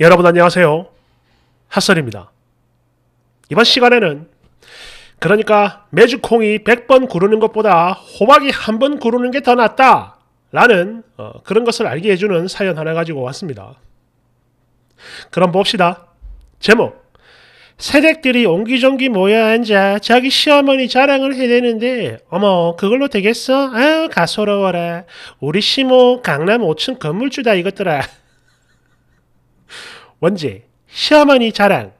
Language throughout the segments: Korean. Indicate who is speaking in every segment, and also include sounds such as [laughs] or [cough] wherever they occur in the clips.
Speaker 1: 여러분 안녕하세요. 핫설입니다. 이번 시간에는 그러니까 매주 콩이 100번 구르는 것보다 호박이 한 번 구르는 게 더 낫다 라는 어, 그런 것을 알게 해주는 사연 하나 가지고 왔습니다. 그럼 봅시다. 제목 새댁들이 옹기종기 모여 앉아 자기 시어머니 자랑을 해대는데 어머 그걸로 되겠어? 아유 가소로워라 우리 시모 강남 5층 건물주다 이것들아 원제 시어머니 자랑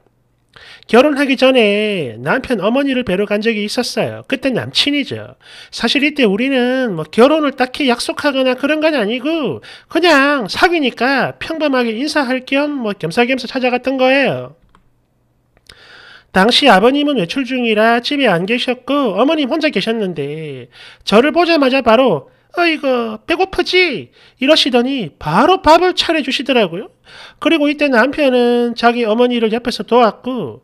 Speaker 1: 결혼하기 전에 남편 어머니를 뵈러 간 적이 있었어요. 그때 남친이죠. 사실 이때 우리는 뭐 결혼을 딱히 약속하거나 그런 건 아니고 그냥 사귀니까 평범하게 인사할 겸 뭐 겸사겸사 찾아갔던 거예요. 당시 아버님은 외출 중이라 집에 안 계셨고 어머님 혼자 계셨는데 저를 보자마자 바로 아이고 배고프지? 이러시더니 바로 밥을 차려주시더라고요. 그리고 이때 남편은 자기 어머니를 옆에서 도왔고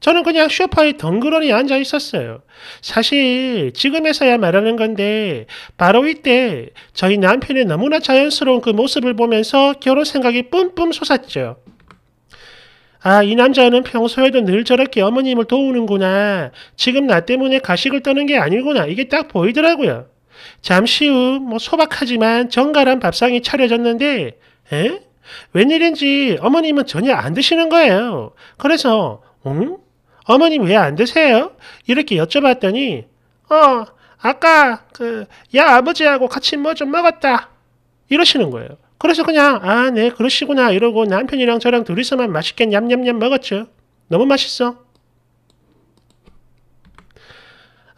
Speaker 1: 저는 그냥 쇼파에 덩그러니 앉아 있었어요. 사실 지금에서야 말하는 건데 바로 이때 저희 남편의 너무나 자연스러운 그 모습을 보면서 결혼 생각이 뿜뿜 솟았죠. 아, 이 남자는 평소에도 늘 저렇게 어머님을 도우는구나. 지금 나 때문에 가식을 떠는 게 아니구나. 이게 딱 보이더라고요. 잠시 후 뭐 소박하지만 정갈한 밥상이 차려졌는데 에? 웬일인지 어머님은 전혀 안 드시는 거예요. 그래서 응? 어머님 왜 안 드세요? 이렇게 여쭤봤더니 어 아까 그 야 아버지하고 같이 뭐 좀 먹었다 이러시는 거예요. 그래서 그냥 아네 그러시구나 이러고 남편이랑 저랑 둘이서만 맛있게 냠냠냠 먹었죠. 너무 맛있어.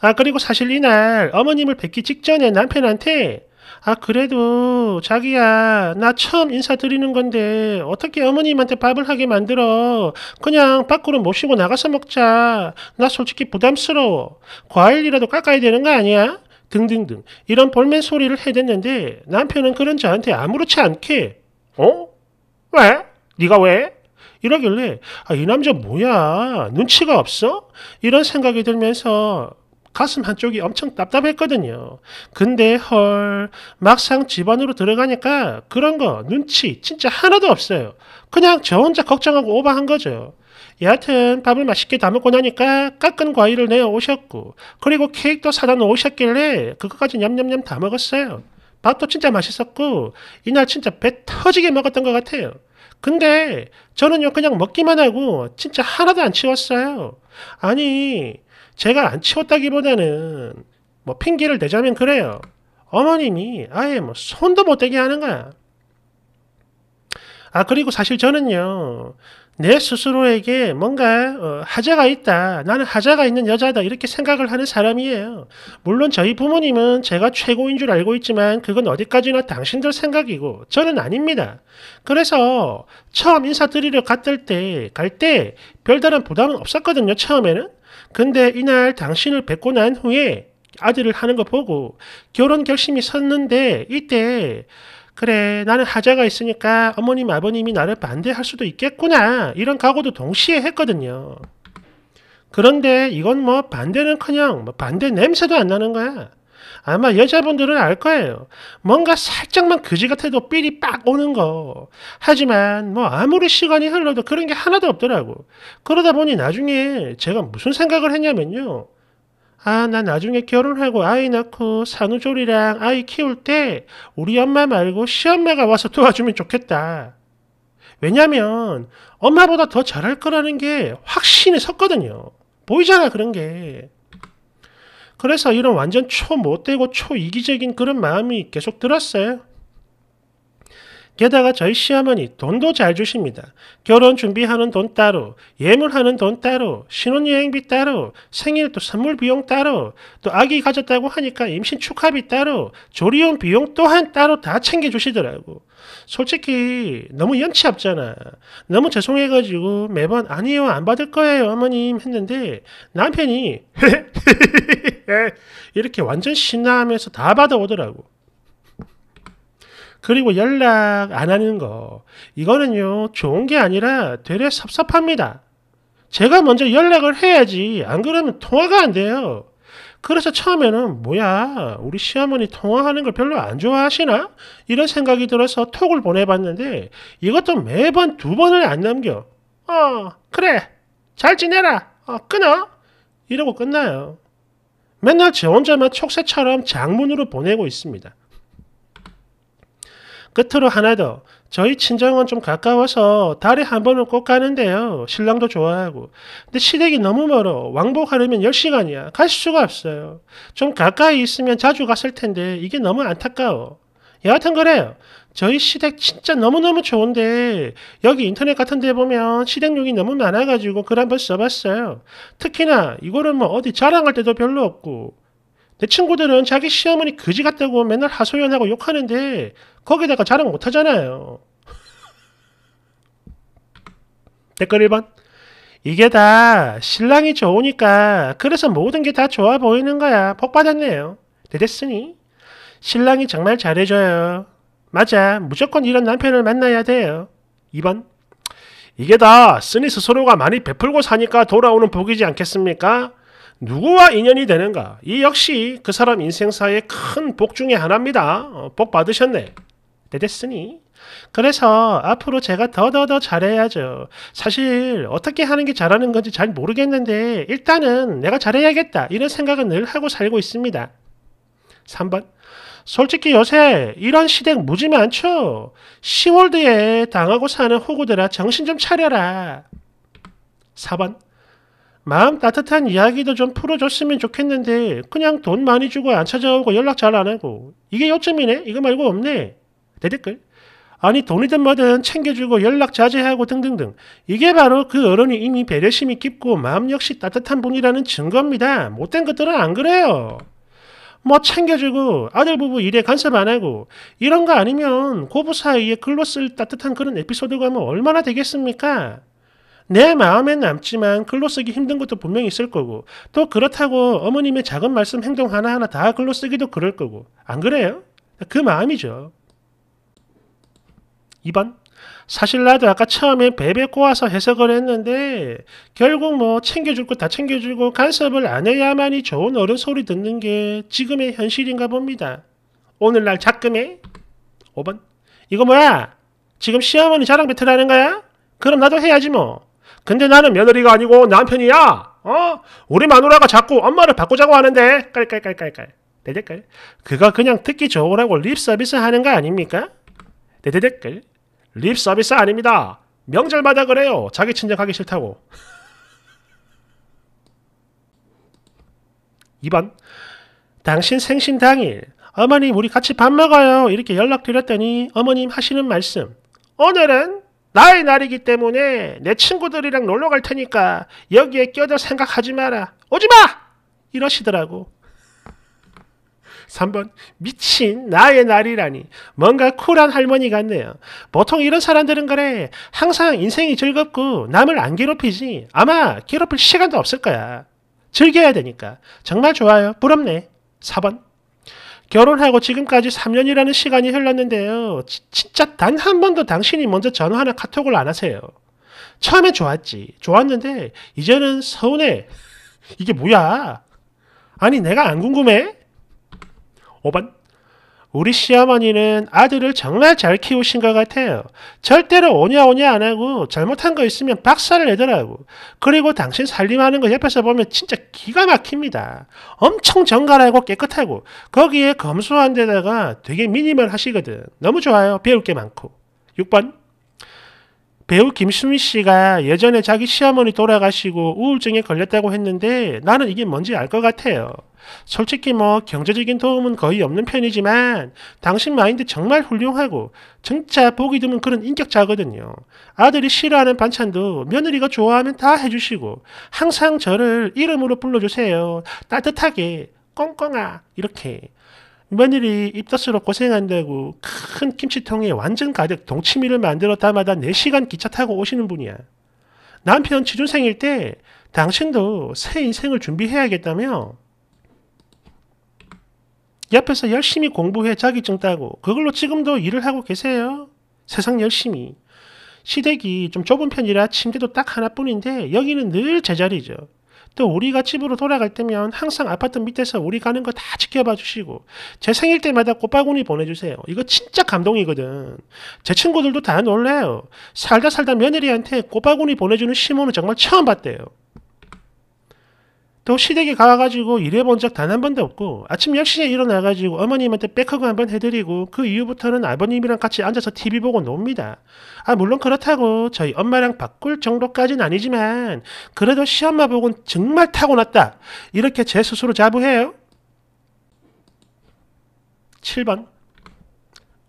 Speaker 1: 아, 그리고 사실 이날 어머님을 뵙기 직전에 남편한테 아, 그래도 자기야, 나 처음 인사드리는 건데 어떻게 어머님한테 밥을 하게 만들어? 그냥 밖으로 모시고 나가서 먹자. 나 솔직히 부담스러워. 과일이라도 깎아야 되는 거 아니야? 등등등 이런 볼멘 소리를 해댔는데 남편은 그런 저한테 아무렇지 않게 어? 왜? 네가 왜? 이러길래 아, 이 남자 뭐야 눈치가 없어? 이런 생각이 들면서 가슴 한쪽이 엄청 답답했거든요. 근데 헐 막상 집안으로 들어가니까 그런 거 눈치 진짜 하나도 없어요. 그냥 저 혼자 걱정하고 오버한 거죠. 여하튼 밥을 맛있게 다 먹고 나니까 깎은 과일을 내어 오셨고 그리고 케이크도 사다 놓으셨길래 그것까지 냠냠냠 다 먹었어요. 밥도 진짜 맛있었고 이날 진짜 배 터지게 먹었던 것 같아요. 근데 저는요 그냥 먹기만 하고 진짜 하나도 안 치웠어요. 아니 제가 안 치웠다기보다는 뭐 핑계를 대자면 그래요. 어머님이 아예 뭐 손도 못 대게 하는 거야. 아 그리고 사실 저는요 내 스스로에게 뭔가 어, 하자가 있다. 나는 하자가 있는 여자다. 이렇게 생각을 하는 사람이에요. 물론 저희 부모님은 제가 최고인 줄 알고 있지만 그건 어디까지나 당신들 생각이고 저는 아닙니다. 그래서 처음 인사드리러 갔을 때, 갈 때 별다른 부담은 없었거든요. 처음에는. 근데 이날 당신을 뵙고 난 후에 아들을 하는 거 보고 결혼 결심이 섰는데 이때 그래, 나는 하자가 있으니까 어머님, 아버님이 나를 반대할 수도 있겠구나. 이런 각오도 동시에 했거든요. 그런데 이건 뭐 반대는 커녕 뭐 반대 냄새도 안 나는 거야. 아마 여자분들은 알 거예요. 뭔가 살짝만 그지 같아도 삘이 빡 오는 거. 하지만 뭐 아무리 시간이 흘러도 그런 게 하나도 없더라고. 그러다 보니 나중에 제가 무슨 생각을 했냐면요. 아, 나 나중에 결혼하고 아이 낳고 산후조리랑 아이 키울 때 우리 엄마 말고 시엄마가 와서 도와주면 좋겠다. 왜냐면 엄마보다 더 잘할 거라는 게 확신이 섰거든요. 보이잖아, 그런 게. 그래서 이런 완전 초못되고 초이기적인 그런 마음이 계속 들었어요. 게다가 저희 시어머니 돈도 잘 주십니다. 결혼 준비하는 돈 따로, 예물하는 돈 따로, 신혼여행비 따로, 생일 또 선물 비용 따로, 또 아기 가졌다고 하니까 임신 축하비 따로, 조리용 비용 또한 따로 다 챙겨주시더라고. 솔직히 너무 연치 없잖아. 너무 죄송해가지고 매번 아니요 안 받을 거예요 어머님 했는데 남편이 [laughs] 이렇게 완전 신나하면서 다 받아오더라고. 그리고 연락 안 하는 거. 이거는요, 좋은 게 아니라 되레 섭섭합니다. 제가 먼저 연락을 해야지. 안 그러면 통화가 안 돼요. 그래서 처음에는 뭐야 우리 시어머니 통화하는 걸 별로 안 좋아하시나 이런 생각이 들어서 톡을 보내봤는데 이것도 매번 두 번을 안 남겨 어 그래 잘 지내라 어 끊어 이러고 끝나요 맨날 저 혼자만 촉새처럼 장문으로 보내고 있습니다 끝으로 하나 더. 저희 친정은 좀 가까워서 달에 한 번은 꼭 가는데요. 신랑도 좋아하고. 근데 시댁이 너무 멀어. 왕복하려면 10시간이야. 갈 수가 없어요. 좀 가까이 있으면 자주 갔을 텐데 이게 너무 안타까워. 여하튼 그래요. 저희 시댁 진짜 너무너무 좋은데 여기 인터넷 같은 데 보면 시댁용이 너무 많아가지고 글 한번 써봤어요. 특히나 이거는 뭐 어디 자랑할 때도 별로 없고 내 친구들은 자기 시어머니 그지 같다고 맨날 하소연하고 욕하는데 거기다가 자랑 못하잖아요. [laughs] 댓글 1번 이게 다 신랑이 좋으니까 그래서 모든 게 다 좋아 보이는 거야. 복 받았네요. 대댓으니 신랑이 정말 잘해줘요. 맞아 무조건 이런 남편을 만나야 돼요. 2번 이게 다 쓰니 스스로가 많이 베풀고 사니까 돌아오는 복이지 않겠습니까? 누구와 인연이 되는가? 이 역시 그 사람 인생사의 큰 복 중의 하나입니다. 어, 복 받으셨네. 내 데스니. 그래서 앞으로 제가 더더더 잘해야죠. 사실 어떻게 하는 게 잘하는 건지 잘 모르겠는데 일단은 내가 잘해야겠다. 이런 생각은 늘 하고 살고 있습니다. 3번. 솔직히 요새 이런 시댁 무지 많죠? 시월드에 당하고 사는 호구들아 정신 좀 차려라. 4번. 마음 따뜻한 이야기도 좀 풀어줬으면 좋겠는데 그냥 돈 많이 주고 안 찾아오고 연락 잘 안 하고 이게 요점이네? 이거 말고 없네? 대댓글 아니 돈이든 뭐든 챙겨주고 연락 자제하고 등등등 이게 바로 그 어른이 이미 배려심이 깊고 마음 역시 따뜻한 분이라는 증거입니다. 못된 것들은 안 그래요. 뭐 챙겨주고 아들 부부 일에 간섭 안 하고 이런 거 아니면 고부 사이에 글로 쓸 따뜻한 그런 에피소드가 뭐 얼마나 되겠습니까? 내 마음엔 남지만 글로 쓰기 힘든 것도 분명히 있을 거고 또 그렇다고 어머님의 작은 말씀 행동 하나하나 다 글로 쓰기도 그럴 거고 안 그래요? 그 마음이죠. 2번 사실 나도 아까 처음에 베베 꼬아서 해석을 했는데 결국 뭐 챙겨줄 거 다 챙겨주고 간섭을 안 해야만이 좋은 어른 소리 듣는 게 지금의 현실인가 봅니다. 오늘날 작금에 5번 이거 뭐야? 지금 시어머니 자랑 배틀 하는 거야? 그럼 나도 해야지 뭐. 근데 나는 며느리가 아니고 남편이야. 어? 우리 마누라가 자꾸 엄마를 바꾸자고 하는데 깔깔깔깔깔. 대댓글. 그가 그냥 듣기 좋으라고 립 서비스 하는 거 아닙니까? 대댓글. 립 서비스 아닙니다. 명절마다 그래요. 자기 친정하기 싫다고. 2번. [laughs] 당신 생신 당일. 어머님 우리 같이 밥 먹어요. 이렇게 연락드렸더니 어머님 하시는 말씀. 오늘은 나의 날이기 때문에 내 친구들이랑 놀러 갈 테니까 여기에 껴들 생각하지 마라. 오지 마! 이러시더라고. 3번 미친 나의 날이라니 뭔가 쿨한 할머니 같네요. 보통 이런 사람들은 그래 항상 인생이 즐겁고 남을 안 괴롭히지 아마 괴롭힐 시간도 없을 거야. 즐겨야 되니까 정말 좋아요. 부럽네. 4번 결혼하고 지금까지 3년이라는 시간이 흘렀는데요. 지, 진짜 단 한 번도 당신이 먼저 전화나 카톡을 안 하세요. 처음에 좋았지. 좋았는데 이제는 서운해. 이게 뭐야? 아니 내가 안 궁금해? 오반 우리 시어머니는 아들을 정말 잘 키우신 것 같아요. 절대로 오냐 오냐 안 하고 잘못한 거 있으면 박살을 내더라고. 그리고 당신 살림하는 거 옆에서 보면 진짜 기가 막힙니다. 엄청 정갈하고 깨끗하고 거기에 검소한 데다가 되게 미니멀 하시거든. 너무 좋아요. 배울 게 많고. 6번 배우 김수미 씨가 예전에 자기 시어머니 돌아가시고 우울증에 걸렸다고 했는데 나는 이게 뭔지 알 것 같아요. 솔직히 뭐 경제적인 도움은 거의 없는 편이지만 당신 마인드 정말 훌륭하고 진짜 보기 드문 그런 인격자거든요. 아들이 싫어하는 반찬도 며느리가 좋아하면 다 해주시고 항상 저를 이름으로 불러주세요. 따뜻하게 꽁꽁아 이렇게 며느리 입덧으로 고생한다고 큰 김치통에 완전 가득 동치미를 만들어 담아다 4시간 기차 타고 오시는 분이야. 남편 취준생일 때 당신도 새 인생을 준비해야겠다며 옆에서 열심히 공부해 자기증 따고 그걸로 지금도 일을 하고 계세요. 세상 열심히. 시댁이 좀 좁은 편이라 침대도 딱 하나뿐인데 여기는 늘 제자리죠. 또 우리가 집으로 돌아갈 때면 항상 아파트 밑에서 우리 가는 거 다 지켜봐 주시고 제 생일 때마다 꽃바구니 보내주세요. 이거 진짜 감동이거든. 제 친구들도 다 놀래요. 살다 살다 며느리한테 꽃바구니 보내주는 시몬은 정말 처음 봤대요. 또 시댁에 가가지고 일해본 적 단 한 번도 없고 아침 10시에 일어나가지고 어머님한테 백허그 한 번 해드리고 그 이후부터는 아버님이랑 같이 앉아서 TV 보고 놉니다. 아 물론 그렇다고 저희 엄마랑 바꿀 정도까지는 아니지만 그래도 시엄마 복은 정말 타고났다. 이렇게 제 스스로 자부해요. 7번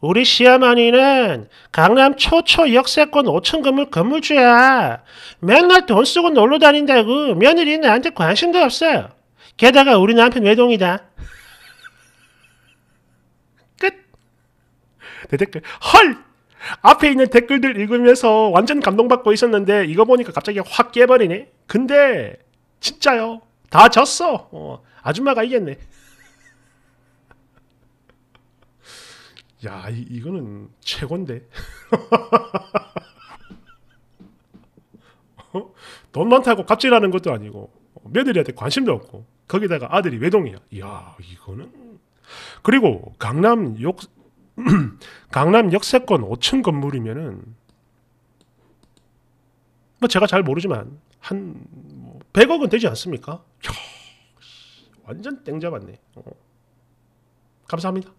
Speaker 1: 우리 시어머니는 강남 초초 역세권 5층 천 건물주야. 맨날 돈 쓰고 놀러 다닌다고 며느리 나한테 관심도 없어요. 게다가 우리 남편 외동이다. [laughs] 끝. 내 댓글 헐! 앞에 있는 댓글들 읽으면서 완전 감동받고 있었는데 이거 보니까 갑자기 확 깨버리네. 근데 진짜요. 다 졌어. 어, 아줌마가 이겼네. 야 이, 이거는 최고인데 [laughs] 어? 돈 많다고 갑질하는 것도 아니고 며느리한테 관심도 없고 거기다가 아들이 외동이야 야 이거는 그리고 강남 역 [clears throat] 강남 역세권 5층 건물이면은 뭐 제가 잘 모르지만 한 100억은 뭐 되지 않습니까? 완전 땡 잡았네. 어. 감사합니다.